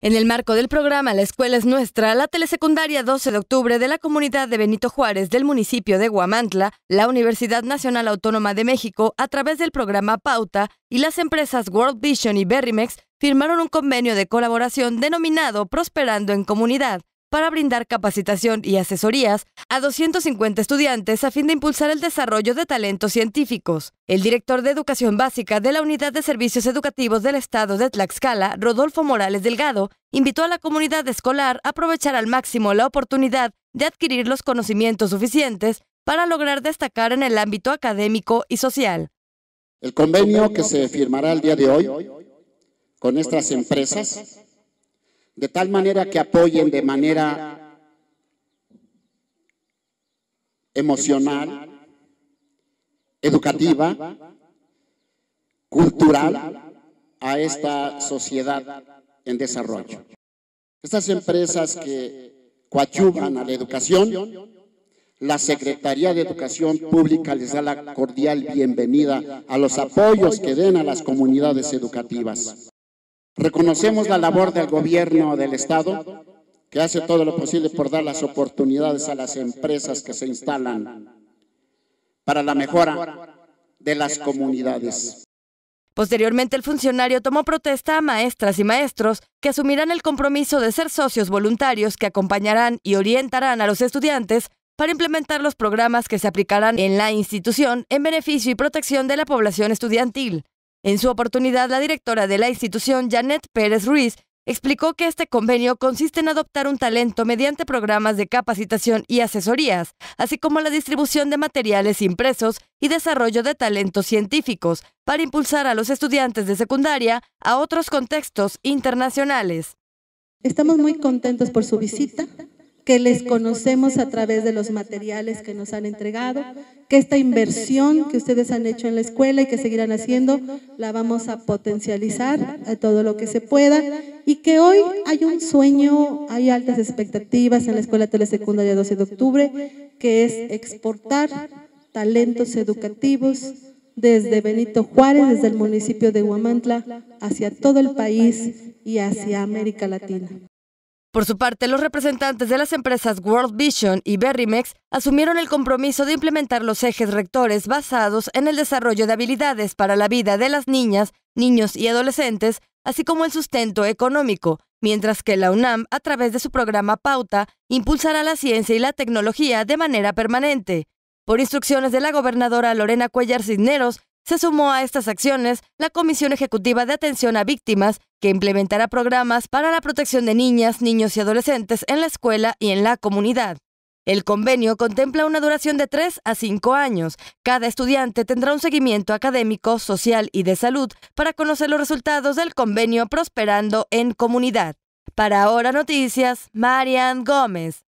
En el marco del programa La Escuela es Nuestra, la telesecundaria 12 de octubre de la comunidad de Benito Juárez del municipio de Guamantla, la Universidad Nacional Autónoma de México, a través del programa Pauta y las empresas World Vision y Berrimex, firmaron un convenio de colaboración denominado Prosperando en Comunidad, para brindar capacitación y asesorías a 250 estudiantes a fin de impulsar el desarrollo de talentos científicos. El director de Educación Básica de la Unidad de Servicios Educativos del Estado de Tlaxcala, Rodolfo Morales Delgado, invitó a la comunidad escolar a aprovechar al máximo la oportunidad de adquirir los conocimientos suficientes para lograr destacar en el ámbito académico y social. El convenio que se firmará el día de hoy con estas empresas de tal manera que apoyen de manera emocional, educativa, cultural a esta sociedad en desarrollo. Estas empresas que coadyuvan a la educación, la Secretaría de Educación Pública les da la cordial bienvenida a los apoyos que den a las comunidades educativas. Reconocemos la labor del gobierno del Estado, que hace todo lo posible por dar las oportunidades a las empresas que se instalan para la mejora de las comunidades. Posteriormente, el funcionario tomó protesta a maestras y maestros que asumirán el compromiso de ser socios voluntarios que acompañarán y orientarán a los estudiantes para implementar los programas que se aplicarán en la institución en beneficio y protección de la población estudiantil. En su oportunidad, la directora de la institución, Janet Pérez Ruiz, explicó que este convenio consiste en adoptar un talento mediante programas de capacitación y asesorías, así como la distribución de materiales impresos y desarrollo de talentos científicos para impulsar a los estudiantes de secundaria a otros contextos internacionales. Estamos muy contentos por su visita que les conocemos a través de los materiales que nos han entregado, que esta inversión que ustedes han hecho en la escuela y que seguirán haciendo, la vamos a potencializar a todo lo que se pueda y que hoy hay un sueño, hay altas expectativas en la Escuela Telesecundaria 12 de Octubre, que es exportar talentos educativos desde Benito Juárez, desde el municipio de Huamantla, hacia todo el país y hacia América Latina. Por su parte, los representantes de las empresas World Vision y Berrymex asumieron el compromiso de implementar los ejes rectores basados en el desarrollo de habilidades para la vida de las niñas, niños y adolescentes, así como el sustento económico, mientras que la UNAM, a través de su programa Pauta, impulsará la ciencia y la tecnología de manera permanente. Por instrucciones de la gobernadora Lorena Cuellar Cisneros, se sumó a estas acciones la Comisión Ejecutiva de Atención a Víctimas que implementará programas para la protección de niñas, niños y adolescentes en la escuela y en la comunidad. El convenio contempla una duración de tres a cinco años. Cada estudiante tendrá un seguimiento académico, social y de salud para conocer los resultados del convenio Prosperando en Comunidad. Para Ahora Noticias, Marian Gómez.